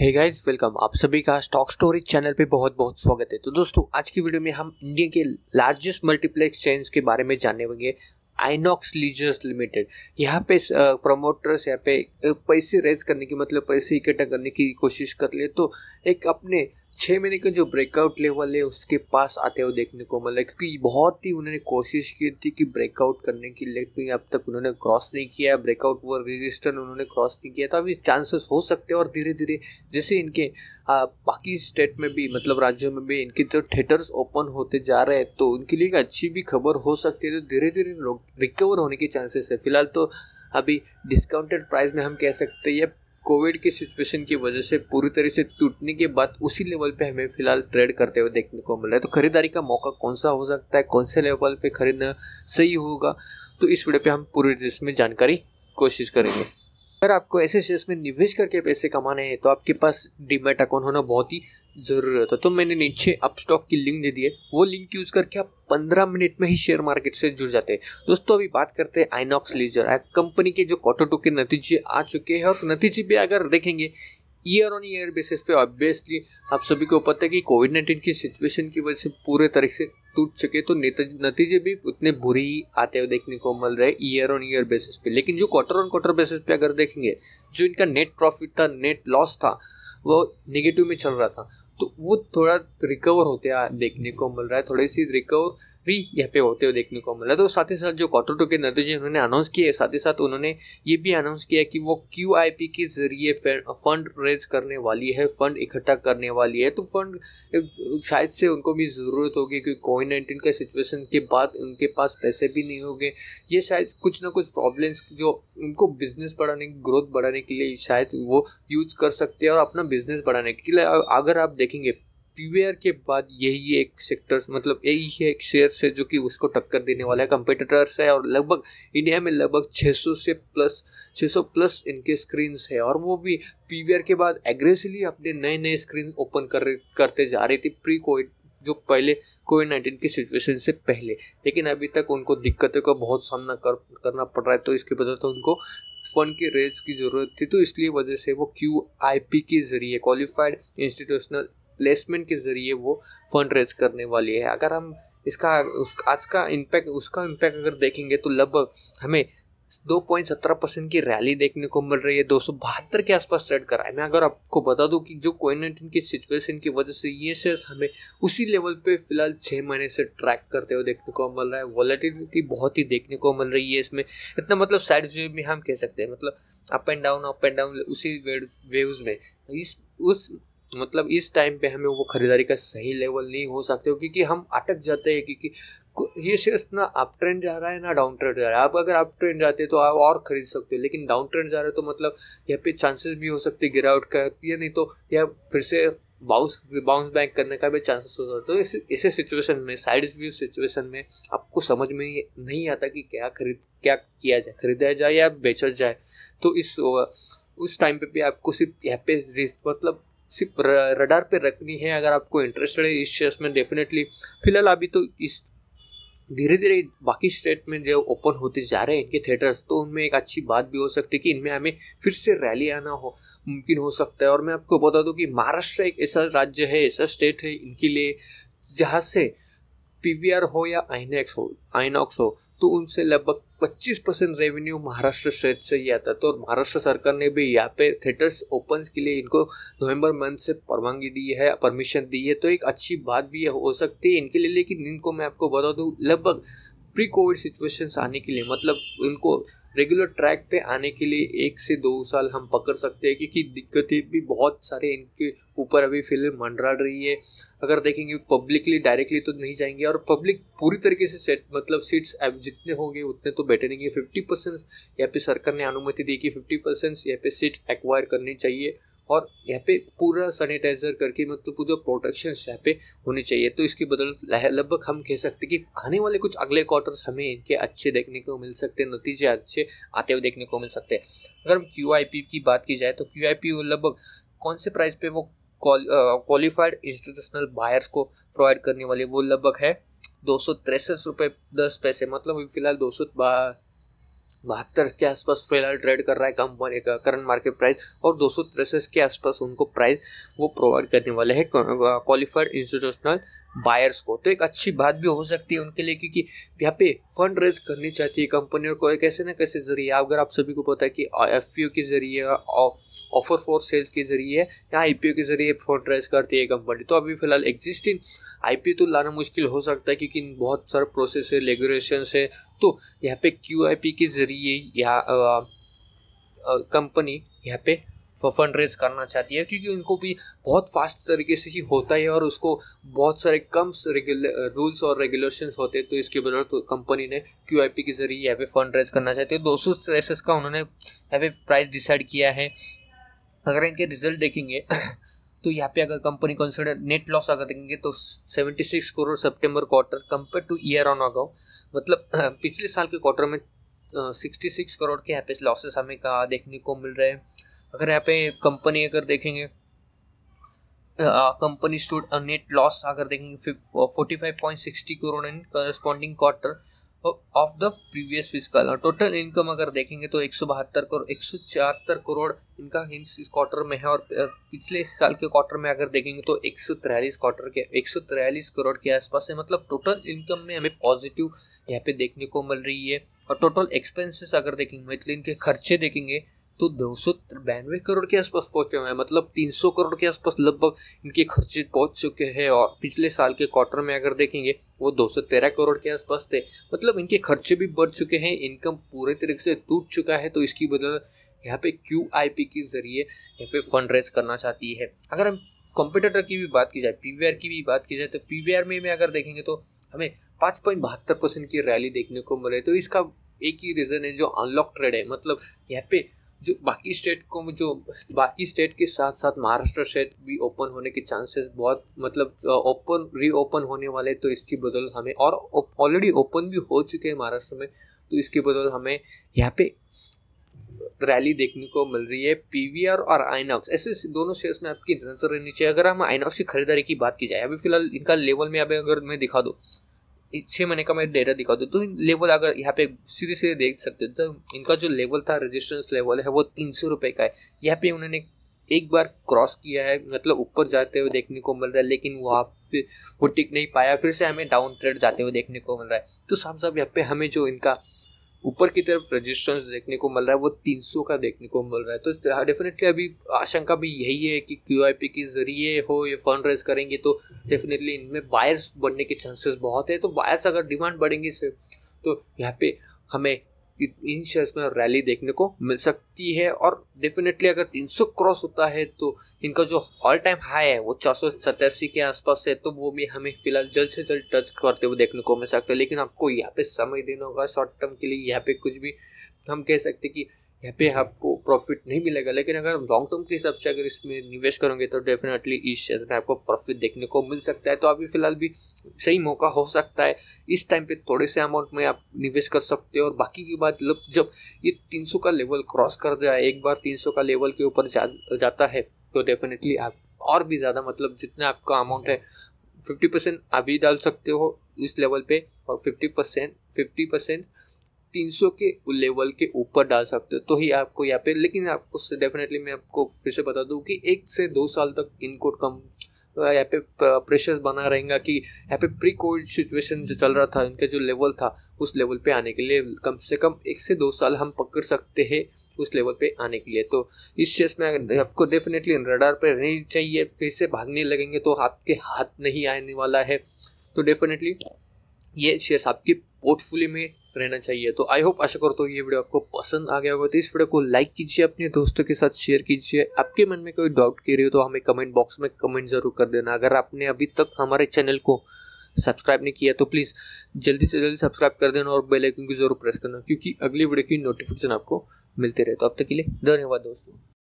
hey guys welcome आप सभी का स्टॉक स्टोरी चैनल पे बहुत बहुत स्वागत है तो दोस्तों आज की वीडियो में हम इंडिया के लार्जेस्ट मल्टीप्लेक्स चेन्स के बारे में जानने वाले आइनॉक्स लीजर्स लिमिटेड यहाँ पे प्रमोटर्स यहाँ पे पैसे रेज करने की मतलब पैसे इकट्ठा करने की कोशिश कर ले तो एक अपने छः महीने का जो ब्रेकआउट लेवल है उसके पास आते हुए देखने को मिला क्योंकि बहुत ही उन्होंने कोशिश की थी कि ब्रेकआउट करने की लेकिन अब तक उन्होंने क्रॉस नहीं किया ब्रेकआउट वो रजिस्टर उन्होंने क्रॉस नहीं किया तो अभी चांसेस हो सकते हैं और धीरे धीरे जैसे इनके बाकी स्टेट में भी मतलब राज्यों में भी इनके तो थिएटर्स ओपन होते जा रहे हैं तो उनके लिए एक अच्छी भी खबर हो सकती है तो धीरे धीरे रिकवर होने के चांसेस है फिलहाल तो अभी डिस्काउंटेड प्राइस में हम कह सकते हैं कोविड की सिचुएशन की वजह से पूरी तरह से टूटने के बाद उसी लेवल पे हमें फिलहाल ट्रेड करते हुए देखने को मिल रहा है तो खरीदारी का मौका कौन सा हो सकता है कौन से लेवल पे खरीदना सही होगा तो इस वीडियो पे हम पूरी तरह इसमें जानकारी कोशिश करेंगे अगर आपको ऐसे शेयर्स में निवेश करके पैसे कमाने हैं तो आपके पास डीमेट अकाउंट होना बहुत ही ज़रूरत है तो मैंने नीचे स्टॉक की लिंक दे दी है वो लिंक यूज़ करके आप पंद्रह मिनट में ही शेयर मार्केट से जुड़ जाते हैं दोस्तों अभी बात करते हैं आइनॉक्स लीजर कंपनी के जो क्वार्टर टू के नतीजे आ चुके हैं और नतीजे भी अगर देखेंगे ईयर ऑन ईयर बेसिस पे ऑब्वियसली आप सभी को पता है कि कोविड नाइन्टीन की सिचुएशन की वजह से पूरे तरीके से टूट चुके तो नतीजे भी उतने बुरे ही आते हुए देखने को मिल रहे ईयर ऑन ईयर बेसिस पे लेकिन जो क्वार्टर ऑन क्वार्टर बेसिस पे अगर देखेंगे जो इनका नेट प्रॉफिट था नेट लॉस था वो नेगेटिव में चल रहा था तो वो थोड़ा रिकवर होते देखने को मिल रहा है थोड़ी सी रिकवर भी यहाँ पे होते हुए देखने को मिला तो साथ ही साथ जो क्वार्टर टू के नतीजे उन्होंने अनाउंस किए साथ ही साथ उन्होंने ये भी अनाउंस किया कि वो क्यू आई पी के जरिए फंड रेज करने वाली है फंड इकट्ठा करने वाली है तो फंड शायद से उनको भी ज़रूरत होगी क्योंकि कोविड नाइन्टीन का सिचुएशन के बाद उनके पास पैसे भी नहीं होंगे ये शायद कुछ ना कुछ प्रॉब्लम्स जो उनको बिजनेस बढ़ाने ग्रोथ बढ़ाने के लिए शायद वो यूज कर सकते हैं और अपना बिजनेस बढ़ाने के लिए अगर आप देखेंगे पीवीआर के बाद यही एक सेक्टर्स मतलब यही है एक शेयर है जो कि उसको टक्कर देने वाला है कंपेटिटर्स है और लगभग इंडिया में लगभग 600 से प्लस 600 प्लस इनके स्क्रीन है और वो भी पीवीआर के बाद एग्रेसिवली अपने नए नए स्क्रीन ओपन कर करते जा रहे थे प्री कोविड जो पहले कोविड नाइन्टीन की सिचुएशन से पहले लेकिन अभी तक उनको दिक्कतों का बहुत सामना कर करना पड़ रहा है तो इसके बदलते तो उनको फंड की रेज की ज़रूरत थी तो इसलिए वजह से वो क्यू आई पी के जरिए क्वालिफाइड इंस्टीट्यूशनल प्लेसमेंट के ज़रिए वो फंड रेज करने वाली है अगर हम इसका उस आज का इम्पैक्ट उसका इम्पैक्ट अगर देखेंगे तो लगभग हमें दो पॉइंट सत्रह परसेंट की रैली देखने को मिल रही है दो सौ बहत्तर के आसपास ट्रेड करा है मैं अगर आपको बता दूं कि जो कोविड नाइन्टीन की सिचुएशन की वजह से ये शेयर्स हमें उसी लेवल पे फिलहाल छः महीने से ट्रैक करते हुए देखने को मिल रहा है वॉलेटिलिटी बहुत ही देखने को मिल रही है इसमें इतना मतलब साइड वेव में हम कह सकते हैं मतलब up and down up and down उसी वेव्स में इस उस मतलब इस टाइम पे हमें वो खरीदारी का सही लेवल नहीं हो सकते क्योंकि हम अटक जाते हैं क्योंकि ये शेयर्स ना अप ट्रेंड जा रहा है ना डाउन ट्रेंड जा रहा है आप अगर अप ट्रेंड जाते हैं तो आप और खरीद सकते हो लेकिन डाउन ट्रेंड जा रहा है तो मतलब यहाँ पे चांसेस भी हो सकते हैं गिरावट का या नहीं तो या फिर से बाउंस बाउंस बैक करने का भी चांसेस सकता है तो इस ऐसे सिचुएशन में साइड व्यू सिचुएशन में आपको समझ में नहीं आता कि क्या खरीद क्या किया जाए खरीदा जाए या बेचा जाए तो इस उस टाइम पे भी आपको सिर्फ यहाँ पे मतलब सिर्फ रडार पे रखनी है अगर आपको इंटरेस्टेड है इस शेयर्स में डेफिनेटली फिलहाल अभी तो इस धीरे धीरे बाकी स्टेट में जो ओपन होते जा रहे हैं इनके थिएटर्स तो उनमें एक अच्छी बात भी हो सकती है कि इनमें हमें फिर से रैली आना हो मुमकिन हो सकता है और मैं आपको बता दूं कि महाराष्ट्र एक ऐसा राज्य है ऐसा स्टेट है इनके लिए जहाँ से पी हो या आइनेक्स हो आइनॉक्स हो तो उनसे लगभग 25 परसेंट रेवेन्यू महाराष्ट्र स्टेट से ही आता तो और महाराष्ट्र सरकार ने भी यहाँ पे थिएटर्स ओपन के लिए इनको नवंबर मंथ से परवानगी दी है परमिशन दी है तो एक अच्छी बात भी हो सकती है इनके लिए लेकिन इनको मैं आपको बता दूँ लगभग प्री कोविड सिचुएशंस आने के लिए मतलब उनको रेगुलर ट्रैक पे आने के लिए एक से दो साल हम पकड़ सकते हैं क्योंकि दिक्कतें भी बहुत सारे इनके ऊपर अभी फिल्म मंडरा रही है अगर देखेंगे पब्लिकली डायरेक्टली तो नहीं जाएंगे और पब्लिक पूरी तरीके से सेट मतलब सीट्स जितने होंगे उतने तो बैठे है फिफ्टी परसेंट यहाँ पे सरकार ने अनुमति दी कि फिफ्टी परसेंट यहाँ पे सीट एक्वायर करनी चाहिए और यहाँ पे पूरा सैनिटाइजर करके मतलब जो प्रोटेक्शन यहाँ पे होने चाहिए तो इसकी बदल लगभग हम कह सकते हैं कि आने वाले कुछ अगले क्वार्टर्स हमें इनके अच्छे देखने को मिल सकते हैं नतीजे अच्छे आते हुए देखने को मिल सकते हैं अगर हम क्यू की बात की जाए तो क्यू लगभग कौन से प्राइस पे वो क्वालिफाइड इंस्टीट्यूशनल बायर्स को प्रोवाइड करने वाले वो लगभग है दो सौ तिरसठ रुपये दस पैसे मतलब फिलहाल दो सौ बहत्तर के आसपास फिलहाल ट्रेड कर रहा है कंपनी का करंट मार्केट प्राइस और दो के आसपास उनको प्राइस वो प्रोवाइड करने वाले हैं क्वालिफाइड इंस्टीट्यूशनल बायर्स को तो एक अच्छी बात भी हो सकती है उनके लिए क्योंकि यहाँ पे फंड रेज करनी चाहती है कंपनियों को एक ऐसे ना कैसे जरिए अगर आप सभी को पता है कि एफ के जरिए ऑफर फॉर सेल्स के जरिए या आई के जरिए फंड रेज करती है कंपनी तो अभी फिलहाल एग्जिस्टिंग आई तो लाना मुश्किल हो सकता है क्योंकि बहुत सारा प्रोसेस है रेगुलेशन है तो यहाँ पे क्यू के जरिए या कंपनी यहाँ पे फंड रेज करना चाहती है क्योंकि उनको भी बहुत फास्ट तरीके से ही होता है और उसको बहुत सारे कम रूल्स और रेगुलेशंस होते हैं तो इसके बदौलत तो कंपनी ने क्यू आई पी के जरिए यहाँ पे फंड रेज करना चाहती है दो सौ रेसेस का उन्होंने यहाँ पे प्राइस डिसाइड किया है अगर इनके रिजल्ट देखेंगे तो यहाँ पे अगर कंपनी कंसिडर नेट लॉस अगर देखेंगे तो seventy six crore September quarter compare to year on ago मतलब पिछले साल के क्वार्टर में सिक्सटी सिक्स करोड़ के यहाँ पे लॉसेस हमें कहा देखने को मिल रहे हैं अगर यहाँ पे कंपनी अगर देखेंगे कंपनी स्टूड नेट लॉस अगर देखेंगे forty five point sixty crore in corresponding quarter of the previous physical total income अगर देखेंगे तो एक सौ बहत्तर करोड़ एक सौ छिहत्तर करोड़ इनका हिंस इस क्वार्टर में है और uh, पिछले साल के क्वार्टर में अगर देखेंगे तो एक सौ तिरालीस क्वार्टर के एक सौ तिरालीस करोड़ के आसपास है मतलब टोटल इनकम में हमें पॉजिटिव यहाँ पे देखने को मिल रही है और टोटल एक्सपेंसेस अगर देखेंगे मतलब इनके खर्चे देखेंगे तो दो सौ बयानवे करोड़ के आसपास पहुंचे हुए हैं मतलब तीन सौ करोड़ के आसपास लगभग इनके खर्चे पहुंच चुके हैं और पिछले साल के क्वार्टर में अगर देखेंगे वो दो सौ तेरह करोड़ के आसपास थे मतलब इनके खर्चे भी बढ़ चुके हैं इनकम पूरे तरीके से टूट चुका है तो इसकी बदल यहाँ पे क्यू आई पी के ज़रिए यहाँ पे फंड रेज करना चाहती है अगर हम कंप्यूटर की भी बात की जाए पी की भी बात की जाए तो पी में में अगर देखेंगे तो हमें पाँच पॉइंट बहत्तर परसेंट की रैली देखने को मिले तो इसका एक ही रीज़न है जो अनलॉक ट्रेड है मतलब यहाँ पे जो बाकी स्टेट को जो बाकी स्टेट के साथ साथ महाराष्ट्र स्टेट भी ओपन होने के चांसेस बहुत मतलब ओपन रीओपन होने वाले तो इसकी बदल हमें और ऑलरेडी ओपन भी हो चुके हैं महाराष्ट्र में तो इसके बदल हमें यहाँ पे रैली देखने को मिल रही है पीवीआर और आइनॉक्स ऐसे दोनों शेयर्स में आपकी नजर रहनी चाहिए अगर हम आइनॉक्स की खरीदारी की बात की जाए अभी फिलहाल इनका लेवल में अभी अगर मैं दिखा दूँ छः महीने का मैं डेटा दिखा दूँ तो लेवल अगर यहाँ पे सीधे सीधे देख सकते हो तो इनका जो लेवल था रजिस्ट्रेंस लेवल है वो तीन सौ रुपये का है यहाँ पे उन्होंने एक बार क्रॉस किया है मतलब ऊपर जाते हुए देखने को मिल रहा है लेकिन वहाँ पे वो टिक नहीं पाया फिर से हमें डाउन ट्रेड जाते हुए देखने को मिल रहा है तो साफ साफ यहाँ पे हमें जो इनका ऊपर की तरफ रजिस्ट्रेंस देखने को मिल रहा है वो 300 का देखने को मिल रहा है तो डेफिनेटली तो, हाँ, अभी आशंका भी यही है कि क्यू आई पी के ज़रिए हो ये फंड रेज करेंगे तो डेफिनेटली इनमें बायर्स बनने के चांसेस बहुत है तो बायर्स अगर डिमांड बढ़ेंगी से तो यहाँ पे हमें इन शेयर्स में रैली देखने को मिल सकती है और डेफिनेटली अगर 300 क्रॉस होता है तो इनका जो ऑल टाइम हाई है वो चार के आसपास है तो वो भी हमें फिलहाल जल्द से जल्द टच करते हुए देखने को मिल सकता है लेकिन आपको यहाँ पे समय देना होगा शॉर्ट टर्म के लिए यहाँ पे कुछ भी हम कह सकते कि यहाँ पे आपको प्रॉफिट नहीं मिलेगा लेकिन अगर लॉन्ग टर्म के हिसाब से अगर इसमें निवेश करोगे तो डेफिनेटली इस शेयर में आपको प्रॉफिट देखने को मिल सकता है तो अभी फिलहाल भी सही मौका हो सकता है इस टाइम पे थोड़े से अमाउंट में आप निवेश कर सकते हो और बाकी की बात मतलब जब ये तीन का लेवल क्रॉस कर जाए एक बार तीन का लेवल के ऊपर जा, जाता है तो डेफिनेटली आप और भी ज़्यादा मतलब जितना आपका अमाउंट है फिफ्टी परसेंट अभी डाल सकते हो इस लेवल पे और फिफ्टी परसेंट फिफ्टी परसेंट 300 के लेवल के ऊपर डाल सकते हो तो ही आपको यहाँ पे लेकिन आपको डेफिनेटली मैं आपको फिर से बता दूँ कि एक से दो साल तक इनको कम तो यहाँ पे प्रेशर्स बना रहेगा कि यहाँ पे प्री कोविड सिचुएशन जो चल रहा था इनका जो लेवल था उस लेवल पे आने के लिए कम से कम एक से दो साल हम पकड़ सकते हैं उस लेवल पे आने के लिए तो इस चेस में आपको डेफिनेटली रडार पे रहनी चाहिए फिर से भागने लगेंगे तो आपके हाथ नहीं आने वाला है तो डेफिनेटली ये शेयर्स आपकी पोर्टफोलियो में रहना चाहिए तो आई होप आशा करता हूँ ये वीडियो आपको पसंद आ गया होगा तो इस वीडियो को लाइक कीजिए अपने दोस्तों के साथ शेयर कीजिए आपके मन में कोई डाउट के रही हो तो हमें कमेंट बॉक्स में कमेंट जरूर कर देना अगर आपने अभी तक हमारे चैनल को सब्सक्राइब नहीं किया तो प्लीज़ जल्दी से जल्दी सब्सक्राइब कर देना और बेल आइकन को जरूर प्रेस करना क्योंकि अगली वीडियो की नोटिफिकेशन आपको मिलते रहे तो अब तक के लिए धन्यवाद दोस्तों